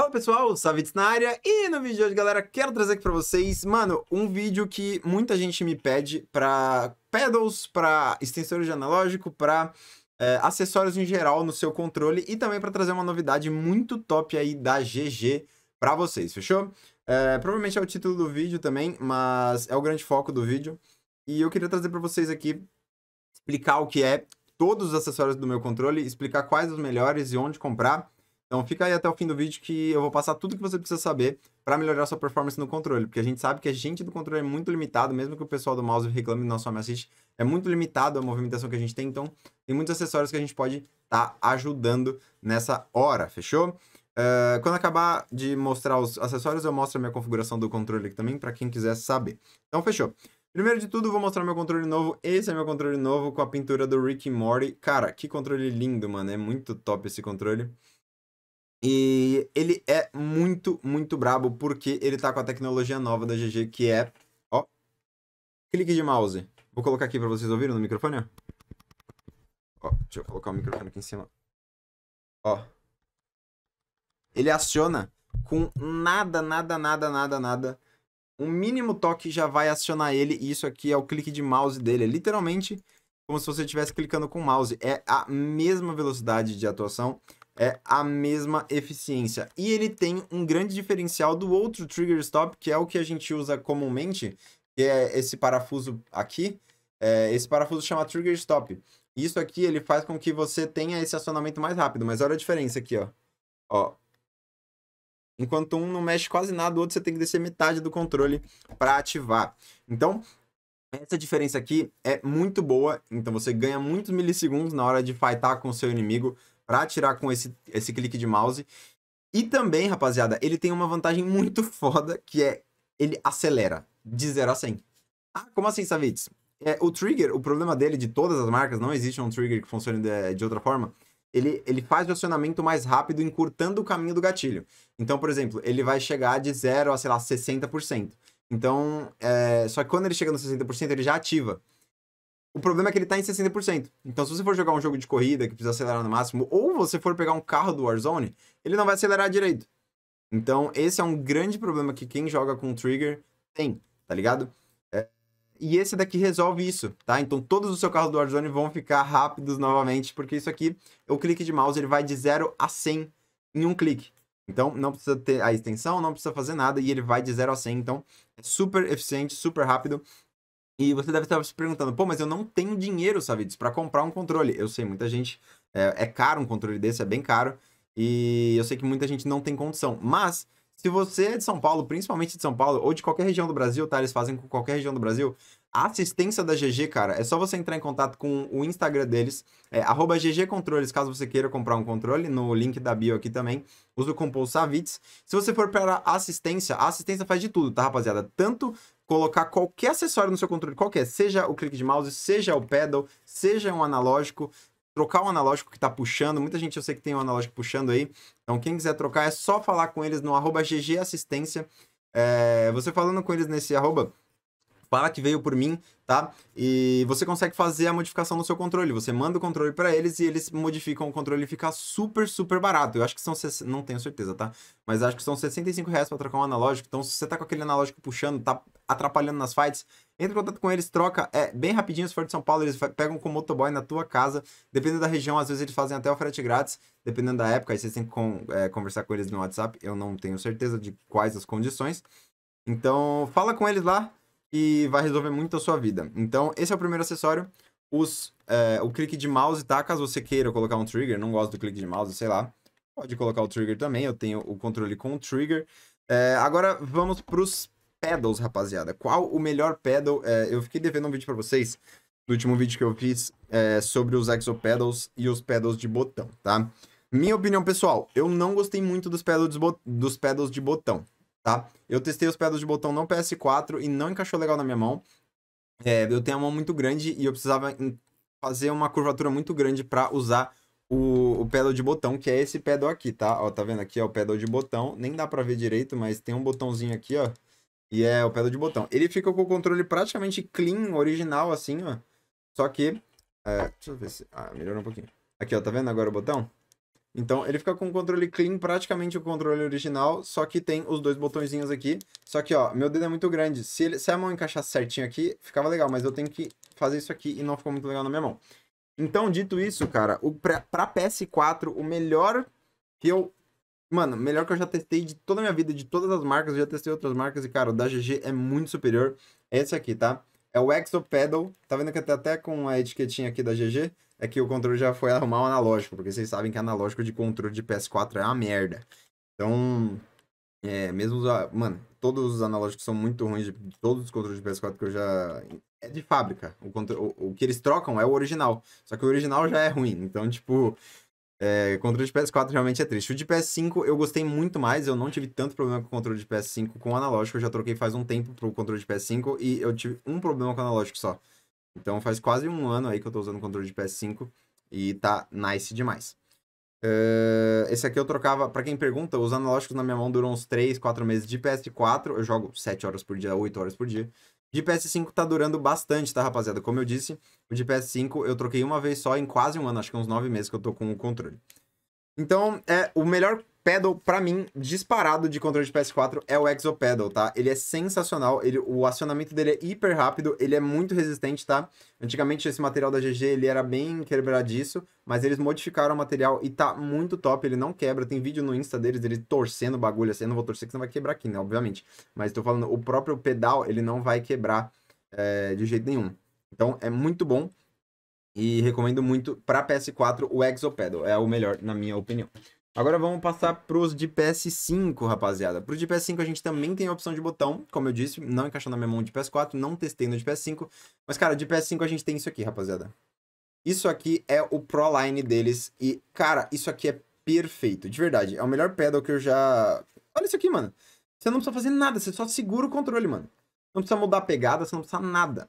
Fala pessoal, Savitz na área e no vídeo de hoje, galera, quero trazer aqui pra vocês, mano, um vídeo que muita gente me pede pra pedals, pra extensores de analógico, pra é, acessórios em geral no seu controle e também pra trazer uma novidade muito top aí da GG pra vocês, fechou? É, provavelmente é o título do vídeo também, mas é o grande foco do vídeo e eu queria trazer pra vocês aqui, explicar o que é todos os acessórios do meu controle, explicar quais os melhores e onde comprar então fica aí até o fim do vídeo que eu vou passar tudo que você precisa saber para melhorar sua performance no controle, porque a gente sabe que a gente do controle é muito limitado, mesmo que o pessoal do mouse reclame não só me assiste, é muito limitado a movimentação que a gente tem, então tem muitos acessórios que a gente pode estar tá ajudando nessa hora, fechou? Uh, quando acabar de mostrar os acessórios, eu mostro a minha configuração do controle aqui também, para quem quiser saber. Então fechou. Primeiro de tudo, vou mostrar meu controle novo. Esse é meu controle novo com a pintura do Rick Morty. Cara, que controle lindo, mano. É muito top esse controle. E ele é muito, muito brabo porque ele tá com a tecnologia nova da GG que é, ó, clique de mouse. Vou colocar aqui para vocês ouvirem no microfone, ó. ó. Deixa eu colocar o microfone aqui em cima. Ó. Ele aciona com nada, nada, nada, nada, nada. Um mínimo toque já vai acionar ele e isso aqui é o clique de mouse dele. É literalmente como se você estivesse clicando com o mouse. É a mesma velocidade de atuação é a mesma eficiência. E ele tem um grande diferencial do outro trigger stop, que é o que a gente usa comumente, que é esse parafuso aqui. É, esse parafuso chama trigger stop. Isso aqui ele faz com que você tenha esse acionamento mais rápido, mas olha a diferença aqui, ó. Ó. Enquanto um não mexe quase nada, o outro você tem que descer metade do controle para ativar. Então, essa diferença aqui é muito boa, então você ganha muitos milissegundos na hora de fightar com o seu inimigo para atirar com esse, esse clique de mouse. E também, rapaziada, ele tem uma vantagem muito foda, que é ele acelera de 0 a 100. Ah, como assim, Savitz? É, o trigger, o problema dele de todas as marcas, não existe um trigger que funcione de, de outra forma, ele, ele faz o acionamento mais rápido, encurtando o caminho do gatilho. Então, por exemplo, ele vai chegar de 0 a, sei lá, 60%. Então, é, só que quando ele chega no 60%, ele já ativa. O problema é que ele tá em 60%. Então, se você for jogar um jogo de corrida que precisa acelerar no máximo, ou você for pegar um carro do Warzone, ele não vai acelerar direito. Então, esse é um grande problema que quem joga com trigger tem, tá ligado? É... E esse daqui resolve isso, tá? Então, todos os seus carros do Warzone vão ficar rápidos novamente, porque isso aqui, o clique de mouse, ele vai de 0 a 100 em um clique. Então, não precisa ter a extensão, não precisa fazer nada, e ele vai de 0 a 100. Então, é super eficiente, super rápido. E você deve estar se perguntando, pô, mas eu não tenho dinheiro, Savitz, para comprar um controle. Eu sei, muita gente. É, é, caro um controle desse, é bem caro. E eu sei que muita gente não tem condição. Mas, se você é de São Paulo, principalmente de São Paulo, ou de qualquer região do Brasil, tá? Eles fazem com qualquer região do Brasil. A assistência da GG, cara, é só você entrar em contato com o Instagram deles, é ggcontroles, caso você queira comprar um controle, no link da bio aqui também. Usa o cupom Se você for para assistência, a assistência faz de tudo, tá, rapaziada? Tanto colocar qualquer acessório no seu controle, qualquer, seja o clique de mouse, seja o pedal, seja um analógico, trocar o um analógico que está puxando. Muita gente eu sei que tem um analógico puxando aí. Então, quem quiser trocar, é só falar com eles no arroba GG Assistência. É, você falando com eles nesse arroba, para que veio por mim, tá? E você consegue fazer a modificação no seu controle. Você manda o controle para eles e eles modificam o controle e fica super, super barato. Eu acho que são... Não tenho certeza, tá? Mas acho que são 65 reais pra trocar um analógico. Então, se você tá com aquele analógico puxando, tá atrapalhando nas fights, entra em contato com eles, troca. É bem rapidinho, se for de São Paulo, eles pegam com o motoboy na tua casa. Dependendo da região, às vezes eles fazem até o frete grátis. Dependendo da época, aí vocês têm que é, conversar com eles no WhatsApp. Eu não tenho certeza de quais as condições. Então, fala com eles lá, e vai resolver muito a sua vida. Então, esse é o primeiro acessório. Os, é, o clique de mouse, tá? Caso você queira colocar um trigger, não gosto do clique de mouse, sei lá. Pode colocar o trigger também, eu tenho o controle com o trigger. É, agora vamos pros pedals, rapaziada. Qual o melhor pedal? É, eu fiquei devendo um vídeo para vocês do último vídeo que eu fiz sobre os exopedals e os pedals de botão, tá? Minha opinião pessoal, eu não gostei muito dos pedals, dos pedals de botão, tá? Eu testei os pedals de botão no PS4 e não encaixou legal na minha mão. É, eu tenho a mão muito grande e eu precisava fazer uma curvatura muito grande para usar o, o, pedal de botão, que é esse pedal aqui, tá? Ó, tá vendo aqui, ó, o pedal de botão. Nem dá pra ver direito, mas tem um botãozinho aqui, ó. E é o pedal de botão. Ele fica com o controle praticamente clean, original, assim, ó. Só que... É, deixa eu ver se... Ah, melhorou um pouquinho. Aqui, ó, tá vendo agora o botão? Então ele fica com o controle clean, praticamente o controle original, só que tem os dois botõezinhos aqui. Só que, ó, meu dedo é muito grande. Se, ele, se a mão encaixasse certinho aqui, ficava legal, mas eu tenho que fazer isso aqui e não ficou muito legal na minha mão. Então, dito isso, cara, o, pra, pra PS4, o melhor que eu. Mano, melhor que eu já testei de toda a minha vida, de todas as marcas, eu já testei outras marcas e, cara, o da GG é muito superior. É esse aqui, tá? É o Exo Pedal. Tá vendo que até com a etiquetinha aqui da GG? é que o controle já foi arrumar o analógico, porque vocês sabem que analógico de controle de PS4 é uma merda. Então, é, mesmo mano, todos os analógicos são muito ruins, de, todos os controles de PS4 que eu já é de fábrica. O, o, o que eles trocam é o original, só que o original já é ruim. Então, tipo, é, controle de PS4 realmente é triste. O de PS5 eu gostei muito mais, eu não tive tanto problema com o controle de PS5 com o analógico, eu já troquei faz um tempo pro controle de PS5 e eu tive um problema com o analógico só então faz quase um ano aí que eu tô usando o controle de PS5 e tá nice demais. Uh, esse aqui eu trocava, para quem pergunta, os analógicos na minha mão duram uns 3, 4 meses de PS4, eu jogo 7 horas por dia, 8 horas por dia. De PS5 tá durando bastante, tá, rapaziada? Como eu disse, o de PS5 eu troquei uma vez só em quase um ano, acho que uns 9 meses que eu tô com o controle. Então, é o melhor pedal, para mim, disparado de controle de PS4 é o Exopedal, tá? Ele é sensacional, ele, o acionamento dele é hiper rápido, ele é muito resistente, tá? Antigamente esse material da GG, ele era bem quebradiço, mas eles modificaram o material e tá muito top, ele não quebra, tem vídeo no Insta deles, ele torcendo o bagulho, assim, eu não vou torcer que não vai quebrar aqui, né, obviamente. Mas tô falando, o próprio pedal, ele não vai quebrar é, de jeito nenhum. Então, é muito bom. E recomendo muito para PS4 o Exopedal, é o melhor, na minha opinião. Agora vamos passar pros de PS5, rapaziada. Pro de PS5 a gente também tem a opção de botão, como eu disse, não encaixou na minha mão de PS4, não testei no de PS5. Mas, cara, de PS5 a gente tem isso aqui, rapaziada. Isso aqui é o Proline deles e, cara, isso aqui é perfeito, de verdade. É o melhor pedal que eu já... Olha isso aqui, mano. Você não precisa fazer nada, você só segura o controle, mano. Não precisa mudar a pegada, você não precisa nada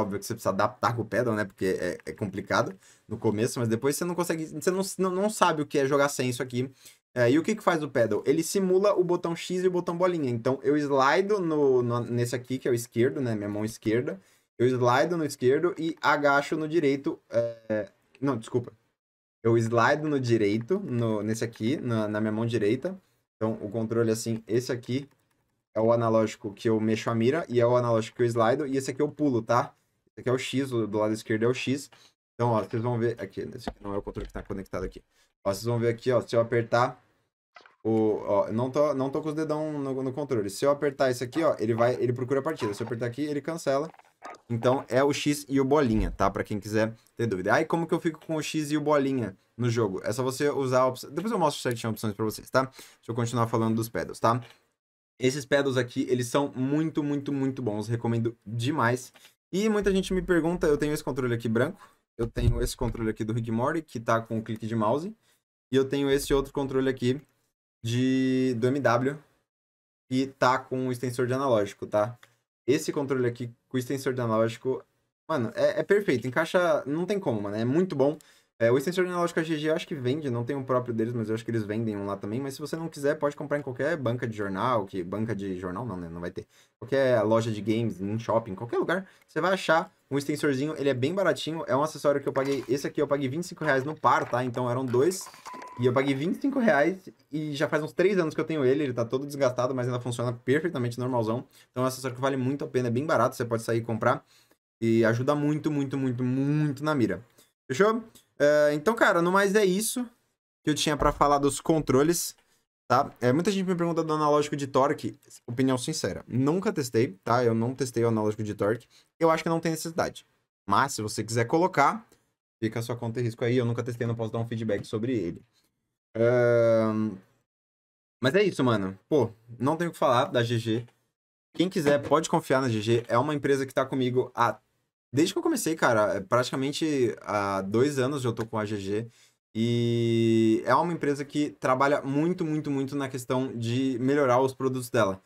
óbvio que você precisa adaptar com o pedal, né? Porque é, é, complicado no começo, mas depois você não consegue, você não, não, não sabe o que é jogar sem isso aqui. É, e o que, que faz o pedal? Ele simula o botão X e o botão bolinha. Então eu slido no, no, nesse aqui, que é o esquerdo, né? Minha mão esquerda. Eu slido no esquerdo e agacho no direito. É... Não, desculpa. Eu slido no direito, no, nesse aqui, na, na minha mão direita. Então o controle é assim, esse aqui é o analógico que eu mexo a mira e é o analógico que eu slido, e esse aqui eu pulo, tá? aqui é o X, do lado esquerdo é o X. Então, ó, vocês vão ver aqui, esse aqui não é o controle que tá conectado aqui. Ó, vocês vão ver aqui, ó, se eu apertar o, ó, não tô, não tô com os dedão no, no controle. Se eu apertar isso aqui, ó, ele vai, ele procura a partida. Se eu apertar aqui, ele cancela. Então, é o X e o bolinha, tá? Pra quem quiser ter dúvida. Aí, ah, como que eu fico com o X e o bolinha no jogo? É só você usar a opção... Depois eu mostro certinho opções pra vocês, tá? Deixa eu continuar falando dos pedals, tá? Esses pedals aqui, eles são muito, muito, muito bons. Recomendo demais. E muita gente me pergunta, eu tenho esse controle aqui branco, eu tenho esse controle aqui do Rick Morty, que tá com o clique de mouse, e eu tenho esse outro controle aqui de do MW, que tá com o extensor de analógico, tá? Esse controle aqui com o extensor de analógico, mano, é, é perfeito, encaixa, não tem como, mano, é muito bom. É, o extensor na lógica GG eu acho que vende, não tem um próprio deles, mas eu acho que eles vendem um lá também. Mas se você não quiser, pode comprar em qualquer banca de jornal, que banca de jornal não, né? Não vai ter. Qualquer loja de games, em shopping, qualquer lugar, você vai achar um extensorzinho, ele é bem baratinho, é um acessório que eu paguei, esse aqui eu paguei 25 reais no par, tá? Então eram dois, e eu paguei 25 reais, e já faz uns 3 anos que eu tenho ele, ele tá todo desgastado, mas ainda funciona perfeitamente normalzão. Então é um acessório que vale muito a pena, é bem barato, você pode sair e comprar, e ajuda muito, muito, muito, muito na mira. Fechou? É, então, cara, no mais é isso que eu tinha para falar dos controles, tá? É, muita gente me pergunta do analógico de torque. Opinião sincera, nunca testei, tá? Eu não testei o analógico de torque. Eu acho que não tem necessidade. Mas se você quiser colocar, fica a sua conta e risco aí. Eu nunca testei, não posso dar um feedback sobre ele. Uh... Mas é isso, mano. Pô, não tenho o que falar da GG. Quem quiser pode confiar na GG. É uma empresa que tá comigo há Desde que eu comecei, cara, é praticamente há dois anos eu tô com a GG. E é uma empresa que trabalha muito, muito, muito na questão de melhorar os produtos dela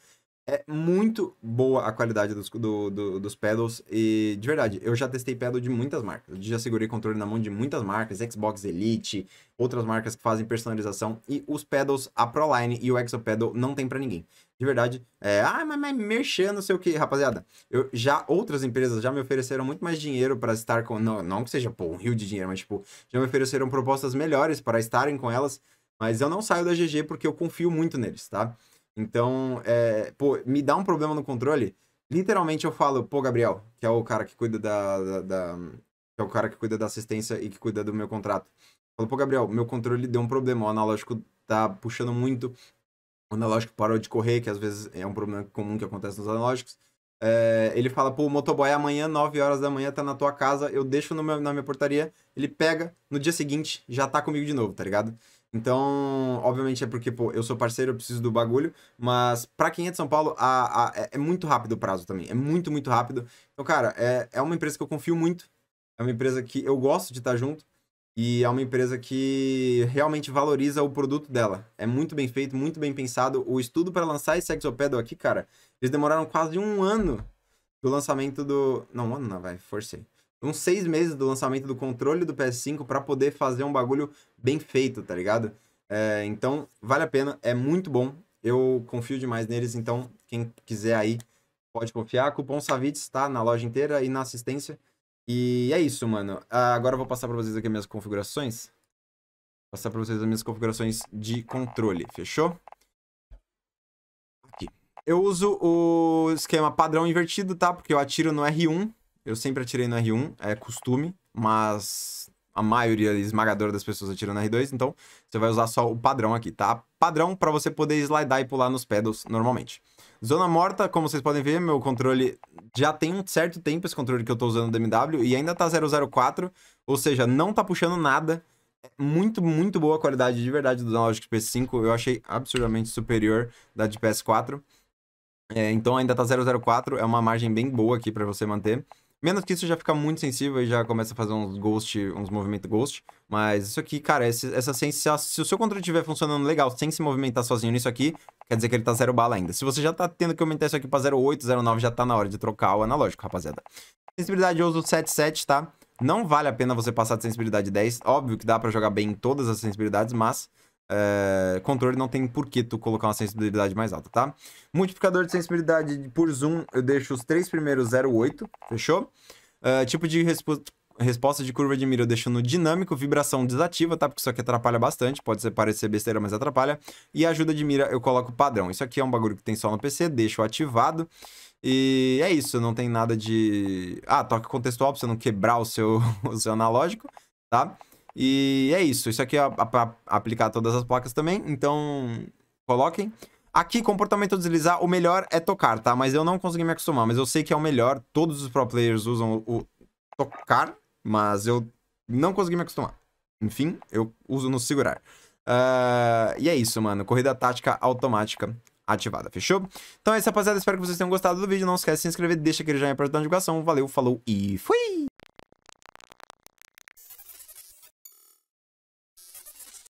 é muito boa a qualidade dos, do, do, dos pedals. E, de verdade, eu já testei pedal de muitas marcas. já segurei controle na mão de muitas marcas, Xbox Elite, outras marcas que fazem personalização. E os pedals, a Proline e o Exopedal não tem para ninguém. De verdade, é, ah, mas, mas merchan, não sei o que, rapaziada. Eu, já outras empresas já me ofereceram muito mais dinheiro para estar com. Não, não que seja, pô, um rio de dinheiro, mas, tipo, já me ofereceram propostas melhores para estarem com elas. Mas eu não saio da GG porque eu confio muito neles, tá? Então, é, pô, me dá um problema no controle. Literalmente eu falo, pô, Gabriel, que é o cara que cuida da, da, da que é o cara que cuida da assistência e que cuida do meu contrato. Falo, pô, Gabriel, meu controle deu um problema, o analógico tá puxando muito, o analógico parou de correr, que às vezes é um problema comum que acontece nos analógicos. É, ele fala, pô, o motoboy amanhã, 9 horas da manhã, tá na tua casa, eu deixo meu, na minha portaria, ele pega, no dia seguinte já tá comigo de novo, tá ligado? Então, obviamente é porque, pô, eu sou parceiro, eu preciso do bagulho, mas para quem é de São Paulo, a, a, é, é muito rápido o prazo também. É muito, muito rápido. Então, cara, é, é uma empresa que eu confio muito. É uma empresa que eu gosto de estar junto. E é uma empresa que realmente valoriza o produto dela. É muito bem feito, muito bem pensado. O estudo para lançar esse Exopedal aqui, cara, eles demoraram quase um ano do lançamento do. Não, um ano não, vai, forcei uns seis meses do lançamento do controle do PS5 para poder fazer um bagulho bem feito, tá ligado? É, então, vale a pena, é muito bom. Eu confio demais neles, então quem quiser aí pode confiar. Cupom Savits tá na loja inteira e na assistência. E é isso, mano. Ah, agora eu vou passar para vocês aqui as minhas configurações. Vou passar para vocês as minhas configurações de controle, fechou? Aqui. Eu uso o esquema padrão invertido, tá? Porque eu atiro no R1 eu sempre atirei no R1, é costume, mas a maioria esmagadora das pessoas atira no R2, então você vai usar só o padrão aqui, tá? Padrão para você poder slidar e pular nos pedals normalmente. Zona morta, como vocês podem ver, meu controle já tem um certo tempo esse controle que eu tô usando do MW e ainda tá 004, ou seja, não tá puxando nada. É muito, muito boa a qualidade de verdade do Analog PS5, eu achei absurdamente superior da de PS4. É, então ainda tá 004, é uma margem bem boa aqui para você manter. Menos que isso já fica muito sensível e já começa a fazer uns ghost, uns movimentos ghost. Mas isso aqui, cara, esse, essa sensação. Se o seu controle estiver funcionando legal sem se movimentar sozinho nisso aqui, quer dizer que ele tá zero bala ainda. Se você já tá tendo que aumentar isso aqui pra 0,8, 0,9, já tá na hora de trocar o analógico, rapaziada. Sensibilidade eu uso 7,7, tá? Não vale a pena você passar de sensibilidade 10. Óbvio que dá pra jogar bem em todas as sensibilidades, mas uh, controle, não tem por que tu colocar uma sensibilidade mais alta, tá? Multiplicador de sensibilidade por zoom, eu deixo os três primeiros 0,8, fechou? Uh, tipo de resposta de curva de mira eu deixo no dinâmico, vibração desativa, tá? Porque isso aqui atrapalha bastante, pode ser, parecer besteira, mas atrapalha. E ajuda de mira eu coloco padrão. Isso aqui é um bagulho que tem só no PC, deixo ativado. E é isso, não tem nada de... Ah, toque contextual pra você não quebrar o seu, o seu analógico, tá? E é isso. Isso aqui é para aplicar todas as placas também. Então, coloquem. Aqui, comportamento deslizar, o melhor é tocar, tá? Mas eu não consegui me acostumar, mas eu sei que é o melhor. Todos os pro players usam o tocar, mas eu não consegui me acostumar. Enfim, eu uso no segurar. Uh, e é isso, mano. Corrida tática automática ativada, fechou? Então é isso, rapaziada. Espero que vocês tenham gostado do vídeo. Não esquece de se inscrever, deixa aquele joinha para ajudar na divulgação. Valeu, falou e fui!